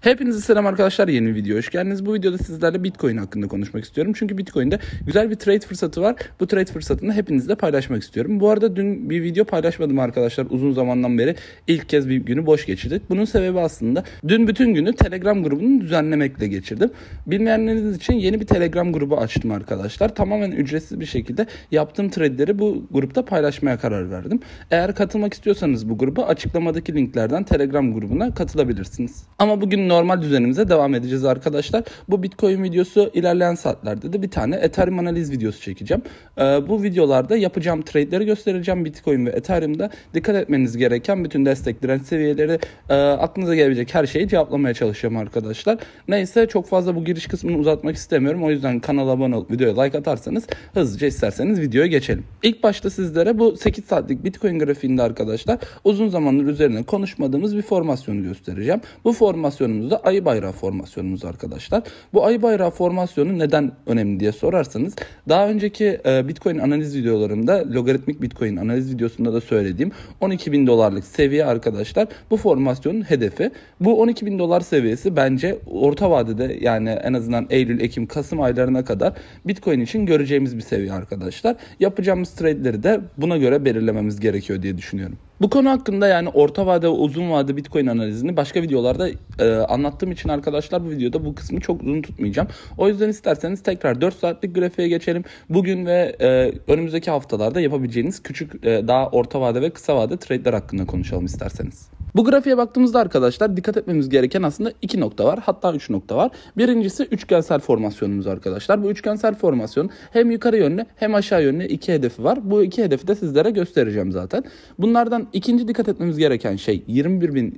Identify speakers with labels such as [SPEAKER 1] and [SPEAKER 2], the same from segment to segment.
[SPEAKER 1] Hepinize selam arkadaşlar yeni bir video hoş geldiniz. Bu videoda sizlerle Bitcoin hakkında konuşmak istiyorum. Çünkü Bitcoin'de güzel bir trade fırsatı var. Bu trade fırsatını hepinizle paylaşmak istiyorum. Bu arada dün bir video paylaşmadım arkadaşlar uzun zamandan beri. ilk kez bir günü boş geçirdik. Bunun sebebi aslında dün bütün günü Telegram grubunu düzenlemekle geçirdim. Bilmeyenleriniz için yeni bir Telegram grubu açtım arkadaşlar. Tamamen ücretsiz bir şekilde yaptığım trade'leri bu grupta paylaşmaya karar verdim. Eğer katılmak istiyorsanız bu gruba açıklamadaki linklerden Telegram grubuna katılabilirsiniz. Ama bugün normal düzenimize devam edeceğiz arkadaşlar. Bu Bitcoin videosu ilerleyen saatlerde de bir tane Ethereum analiz videosu çekeceğim. Ee, bu videolarda yapacağım trade'leri göstereceğim. Bitcoin ve Ethereum'da dikkat etmeniz gereken bütün destek direnç seviyeleri e, aklınıza gelebilecek her şeyi cevaplamaya çalışacağım arkadaşlar. Neyse çok fazla bu giriş kısmını uzatmak istemiyorum. O yüzden kanala abone olup videoya like atarsanız hızlıca isterseniz videoya geçelim. İlk başta sizlere bu 8 saatlik Bitcoin grafiğinde arkadaşlar uzun zamandır üzerine konuşmadığımız bir formasyonu göstereceğim. Bu formasyonun formasyonumuz da ayı bayrağı formasyonumuz arkadaşlar. Bu ayı bayrağı formasyonu neden önemli diye sorarsanız daha önceki e, Bitcoin analiz videolarımda logaritmik Bitcoin analiz videosunda da söylediğim 12 bin dolarlık seviye arkadaşlar bu formasyonun hedefi. Bu 12 bin dolar seviyesi bence orta vadede yani en azından Eylül, Ekim, Kasım aylarına kadar Bitcoin için göreceğimiz bir seviye arkadaşlar. Yapacağımız trade'leri de buna göre belirlememiz gerekiyor diye düşünüyorum. Bu konu hakkında yani orta vade ve uzun vade Bitcoin analizini başka videolarda e, anlattığım için arkadaşlar bu videoda bu kısmı çok uzun tutmayacağım. O yüzden isterseniz tekrar 4 saatlik grafiğe geçelim. Bugün ve e, önümüzdeki haftalarda yapabileceğiniz küçük e, daha orta vade ve kısa vade trade'ler hakkında konuşalım isterseniz. Bu grafiğe baktığımızda arkadaşlar dikkat etmemiz gereken aslında iki nokta var. Hatta üç nokta var. Birincisi üçgensel formasyonumuz arkadaşlar. Bu üçgensel formasyon hem yukarı yönlü hem aşağı yönlü iki hedefi var. Bu iki hedefi de sizlere göstereceğim zaten. Bunlardan ikinci dikkat etmemiz gereken şey 21.200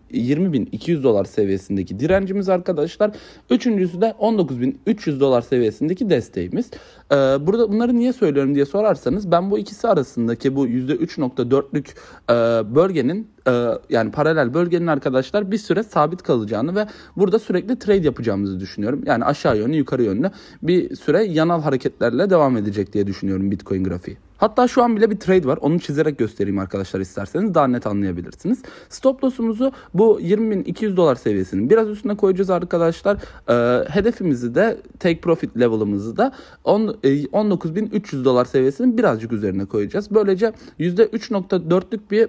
[SPEAKER 1] 20 dolar seviyesindeki direncimiz arkadaşlar. Üçüncüsü de 19.300 dolar seviyesindeki desteğimiz. Ee, burada bunları niye söylüyorum diye sorarsanız ben bu ikisi arasındaki bu %3.4'lük e, bölgenin e, yani paralel bölgenin arkadaşlar bir süre sabit kalacağını ve burada sürekli trade yapacağımızı düşünüyorum. Yani aşağı yönlü yukarı yönlü bir süre yanal hareketlerle devam edecek diye düşünüyorum Bitcoin grafiği. Hatta şu an bile bir trade var. Onu çizerek göstereyim arkadaşlar isterseniz daha net anlayabilirsiniz. Stop loss'umuzu bu 20.200 dolar seviyesinin biraz üstüne koyacağız arkadaşlar. Ee, hedefimizi de take profit level'ımızı da 19.300 e, dolar seviyesinin birazcık üzerine koyacağız. Böylece %3.4'lük bir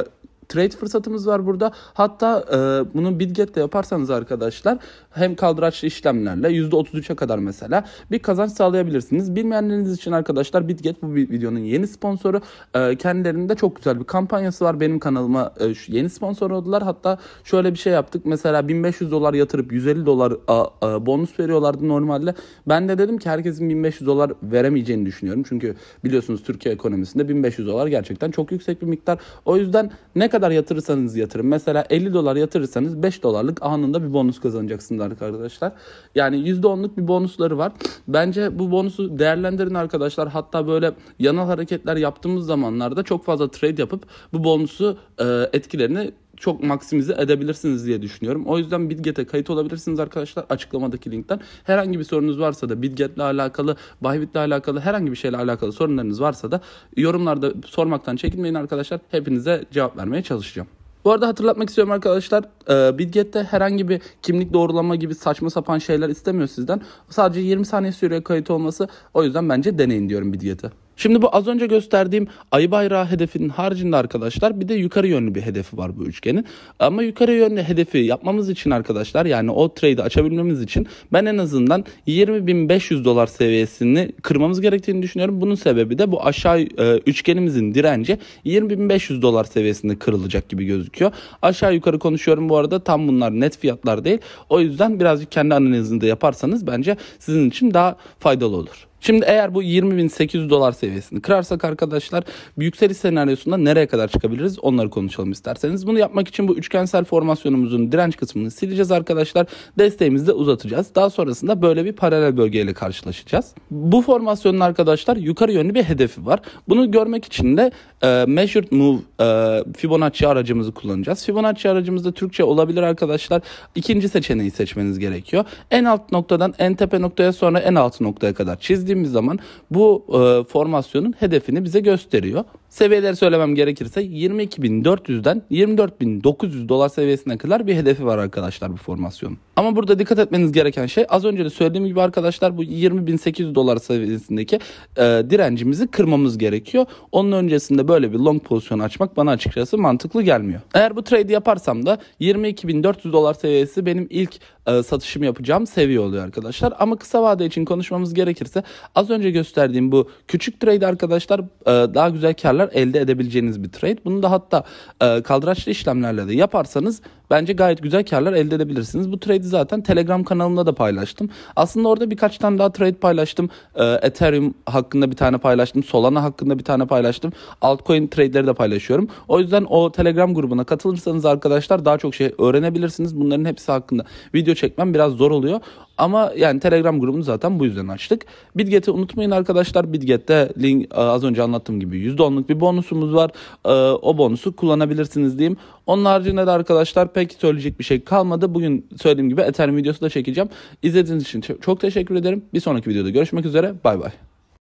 [SPEAKER 1] e, trade fırsatımız var burada. Hatta e, bunu Bitget'te yaparsanız arkadaşlar hem kaldıraçlı işlemlerle %33'e kadar mesela bir kazanç sağlayabilirsiniz. Bilmeyenleriniz için arkadaşlar Bitget bu videonun yeni sponsoru. E, kendilerinde çok güzel bir kampanyası var. Benim kanalıma e, yeni sponsor oldular. Hatta şöyle bir şey yaptık. Mesela 1500 dolar yatırıp 150 dolar a, a, bonus veriyorlardı normalde. Ben de dedim ki herkesin 1500 dolar veremeyeceğini düşünüyorum. Çünkü biliyorsunuz Türkiye ekonomisinde 1500 dolar gerçekten çok yüksek bir miktar. O yüzden ne kadar kadar yatırırsanız yatırın. Mesela 50 dolar yatırırsanız 5 dolarlık anında bir bonus kazanacaksınız arkadaşlar. Yani %10'luk bir bonusları var. Bence bu bonusu değerlendirin arkadaşlar. Hatta böyle yanal hareketler yaptığımız zamanlarda çok fazla trade yapıp bu bonusu e, etkilerini çok maksimize edebilirsiniz diye düşünüyorum. O yüzden Bitget'e kayıt olabilirsiniz arkadaşlar açıklamadaki linkten. Herhangi bir sorunuz varsa da Bitget'le alakalı, Bybit'le alakalı herhangi bir şeyle alakalı sorunlarınız varsa da yorumlarda sormaktan çekinmeyin arkadaşlar. Hepinize cevap vermeye çalışacağım. Bu arada hatırlatmak istiyorum arkadaşlar. E, Bitget'te herhangi bir kimlik doğrulama gibi saçma sapan şeyler istemiyor sizden. Sadece 20 saniye sürüyor kayıt olması. O yüzden bence deneyin diyorum Bitget'e. Şimdi bu az önce gösterdiğim ayı bayrağı hedefinin haricinde arkadaşlar bir de yukarı yönlü bir hedefi var bu üçgenin. Ama yukarı yönlü hedefi yapmamız için arkadaşlar yani o trade'i açabilmemiz için ben en azından 20.500 dolar seviyesini kırmamız gerektiğini düşünüyorum. Bunun sebebi de bu aşağı e, üçgenimizin direnci 20.500 dolar seviyesinde kırılacak gibi gözüküyor. Aşağı yukarı konuşuyorum bu arada tam bunlar net fiyatlar değil. O yüzden birazcık kendi analizini yaparsanız bence sizin için daha faydalı olur. Şimdi eğer bu 20.800 dolar seviyesini kırarsak arkadaşlar bir yükseliş senaryosunda nereye kadar çıkabiliriz onları konuşalım isterseniz. Bunu yapmak için bu üçgensel formasyonumuzun direnç kısmını sileceğiz arkadaşlar. Desteğimizi de uzatacağız. Daha sonrasında böyle bir paralel bölgeyle karşılaşacağız. Bu formasyonun arkadaşlar yukarı yönlü bir hedefi var. Bunu görmek için de e, Measured Move e, Fibonacci aracımızı kullanacağız. Fibonacci aracımız da Türkçe olabilir arkadaşlar. İkinci seçeneği seçmeniz gerekiyor. En alt noktadan en tepe noktaya sonra en alt noktaya kadar çizdik çizdiğimiz zaman bu e, formasyonun hedefini bize gösteriyor. Seviyeleri söylemem gerekirse 22.400'den 24.900 dolar seviyesine kadar bir hedefi var arkadaşlar bu formasyon. Ama burada dikkat etmeniz gereken şey az önce de söylediğim gibi arkadaşlar bu 20.800 dolar seviyesindeki e, direncimizi kırmamız gerekiyor. Onun öncesinde böyle bir long pozisyon açmak bana açıkçası mantıklı gelmiyor. Eğer bu trade yaparsam da 22.400 dolar seviyesi benim ilk e, satışımı yapacağım seviye oluyor arkadaşlar. Ama kısa vade için konuşmamız gerekirse az önce gösterdiğim bu küçük trade arkadaşlar e, daha güzel karlar elde edebileceğiniz bir trade. Bunu da hatta e, kaldıraçlı işlemlerle de yaparsanız Bence gayet güzel karlar elde edebilirsiniz. Bu trade'i zaten Telegram kanalımda da paylaştım. Aslında orada birkaç tane daha trade paylaştım. Ee, Ethereum hakkında bir tane paylaştım. Solana hakkında bir tane paylaştım. Altcoin trade'leri de paylaşıyorum. O yüzden o Telegram grubuna katılırsanız arkadaşlar daha çok şey öğrenebilirsiniz. Bunların hepsi hakkında video çekmem biraz zor oluyor. Ama yani Telegram grubunu zaten bu yüzden açtık. Bitget'i unutmayın arkadaşlar. Bitget'te link e, az önce anlattığım gibi %10'luk bir bonusumuz var. E, o bonusu kullanabilirsiniz diyeyim. Onun haricinde de arkadaşlar pek söyleyecek bir şey kalmadı. Bugün söylediğim gibi Ethereum videosu da çekeceğim. İzlediğiniz için çok teşekkür ederim. Bir sonraki videoda görüşmek üzere. Bay bay.